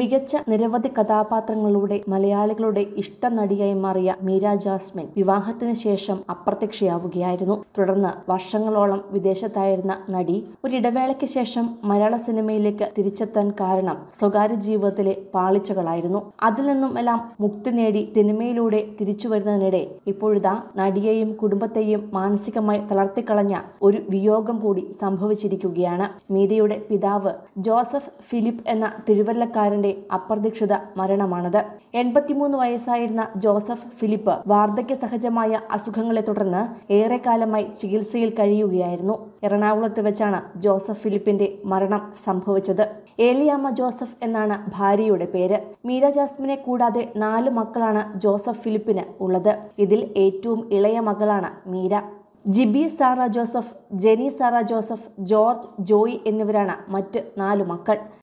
മികച്ച നിരവധി കഥാപാത്രങ്ങളിലൂടെ മലയാളികളുടെ ഇഷ്ട നടിയായി മാറിയ മീര ജാസ്മിൻ വിവാഹത്തിന് ശേഷം അപ്രത്യക്ഷയാവുകയായിരുന്നു തുടർന്ന് വർഷങ്ങളോളം വിദേശത്തായിരുന്ന നടി ഒരിടവേളയ്ക്ക് ശേഷം മലയാള സിനിമയിലേക്ക് തിരിച്ചെത്താൻ കാരണം സ്വകാര്യ ജീവിതത്തിലെ പാളിച്ചകളായിരുന്നു അതിൽ നിന്നും എല്ലാം മുക്തി നേടി സിനിമയിലൂടെ തിരിച്ചു വരുന്നതിനിടെ ഇപ്പോഴിതാ നടിയെയും കുടുംബത്തെയും മാനസികമായി തളർത്തിക്കളഞ്ഞ ഒരു വിയോഗം കൂടി സംഭവിച്ചിരിക്കുകയാണ് മീരയുടെ പിതാവ് ജോസഫ് ഫിലിപ്പ് എന്ന തിരുവല്ലക്കാരൻ ജോസഫിന്റെ അപ്രതീക്ഷിത മരണമാണത് എൺപത്തിമൂന്ന് വയസ്സായിരുന്ന ജോസഫ് ഫിലിപ്പ് വാർദ്ധക്യ സഹജമായ അസുഖങ്ങളെ തുടർന്ന് ഏറെക്കാലമായി ചികിത്സയിൽ കഴിയുകയായിരുന്നു എറണാകുളത്ത് വെച്ചാണ് ജോസഫ് ഫിലിപ്പിന്റെ മരണം സംഭവിച്ചത് ഏലിയാമ്മ ജോസഫ് എന്നാണ് ഭാര്യയുടെ പേര് മീര ജാസ്മിനെ കൂടാതെ നാല് മക്കളാണ് ജോസഫ് ഫിലിപ്പിന് ഉള്ളത് ഇതിൽ ഏറ്റവും ഇളയ മകളാണ് മീര ജിബി സാറ ജോസഫ് ജെനി സാറ ജോസഫ് ജോർജ് ജോയി എന്നിവരാണ് മറ്റ് നാലു മക്കൾ